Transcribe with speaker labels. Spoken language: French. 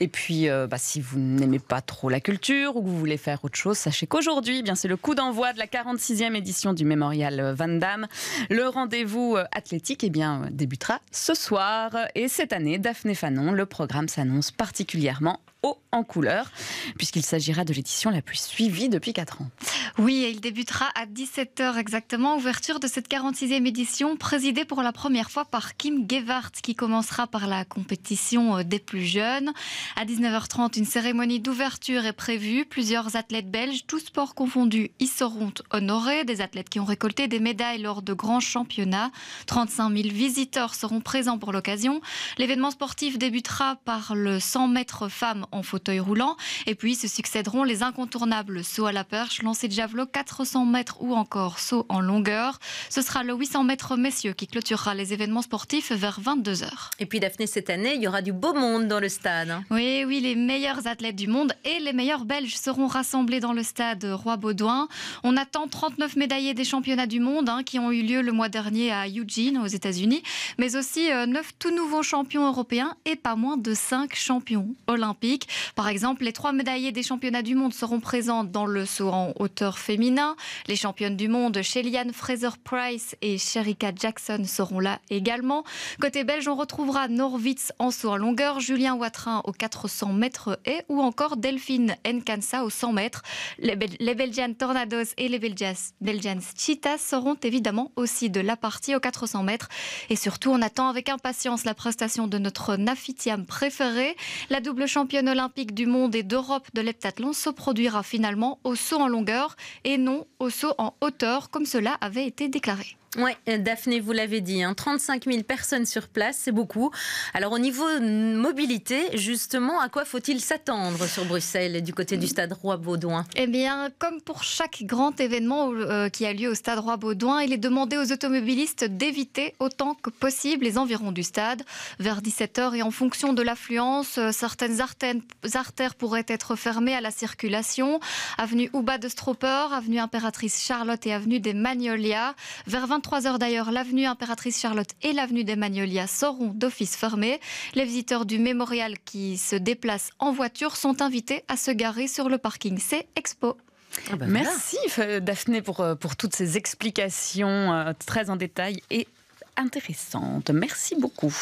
Speaker 1: Et puis, euh, bah, si vous n'aimez pas trop la culture ou que vous voulez faire autre chose, sachez qu'aujourd'hui, eh bien c'est le coup d'envoi de la 46e édition du Mémorial Van Damme. Le rendez-vous euh, athlétique eh bien, euh, débutera ce soir. Et cette année, Daphné Fanon, le programme s'annonce particulièrement haut en couleur, puisqu'il s'agira de l'édition la plus suivie depuis 4 ans.
Speaker 2: Oui, et il débutera à 17h exactement, ouverture de cette 46e édition, présidée pour la première fois par Kim Gewart, qui commencera par la compétition euh, des plus jeunes. À 19h30, une cérémonie d'ouverture est prévue. Plusieurs athlètes belges, tous sports confondus, y seront honorés. Des athlètes qui ont récolté des médailles lors de grands championnats. 35 000 visiteurs seront présents pour l'occasion. L'événement sportif débutera par le 100 mètres femmes en fauteuil roulant. Et puis se succéderont les incontournables sauts à la perche, lancés javelot 400 mètres ou encore saut en longueur. Ce sera le 800 mètres messieurs qui clôturera les événements sportifs vers 22h. Et puis Daphné, cette année, il y aura du beau monde dans le stade. Hein. Oui, oui, les meilleurs athlètes du monde et les meilleurs Belges seront rassemblés dans le stade Roi-Baudouin. On attend 39 médaillés des championnats du monde hein, qui ont eu lieu le mois dernier à Eugene, aux États-Unis, mais aussi euh, neuf 9 tout nouveaux champions européens et pas moins de 5 champions olympiques. Par exemple, les 3 médaillés des championnats du monde seront présents dans le saut en hauteur féminin. Les championnes du monde, Shelian Fraser-Price et Sherika Jackson seront là également. Côté belge, on retrouvera Norwitz en saut en longueur, Julien Watrin aux 400 mètres et ou encore Delphine Nkansa au 100 mètres. Les, les Belgian et les Belgians, Belgians Cheetahs seront évidemment aussi de la partie aux 400 mètres. Et surtout, on attend avec impatience la prestation de notre Nafitiam préférée. La double championne olympique du monde et d'Europe de l'heptathlon se produira finalement au saut en longueur et non au saut en hauteur comme cela avait été déclaré.
Speaker 1: Oui, euh, Daphné, vous l'avez dit, 35 hein, 000 personnes sur place, c'est beaucoup. Alors au niveau mm, mobilité, justement,
Speaker 2: à quoi faut-il s'attendre sur Bruxelles du côté du Stade Roi-Baudouin Eh bien, comme pour chaque grand événement euh, qui a lieu au Stade Roi-Baudouin, il est demandé aux automobilistes d'éviter autant que possible les environs du stade. Vers 17h et en fonction de l'affluence, euh, certaines artères, pourraient être fermées à la circulation. Avenue Ouba de Strop avenue Impératrice Charlotte et avenue des Magnolias. Vers 23h d'ailleurs, l'avenue Impératrice Charlotte et l'avenue des Magnolias seront d'office fermées. Les visiteurs du mémorial qui se déplacent en voiture sont invités à se garer sur le parking C Expo. Ah bah Merci
Speaker 1: euh, Daphné pour, euh, pour toutes ces explications euh, très en détail et intéressantes. Merci beaucoup.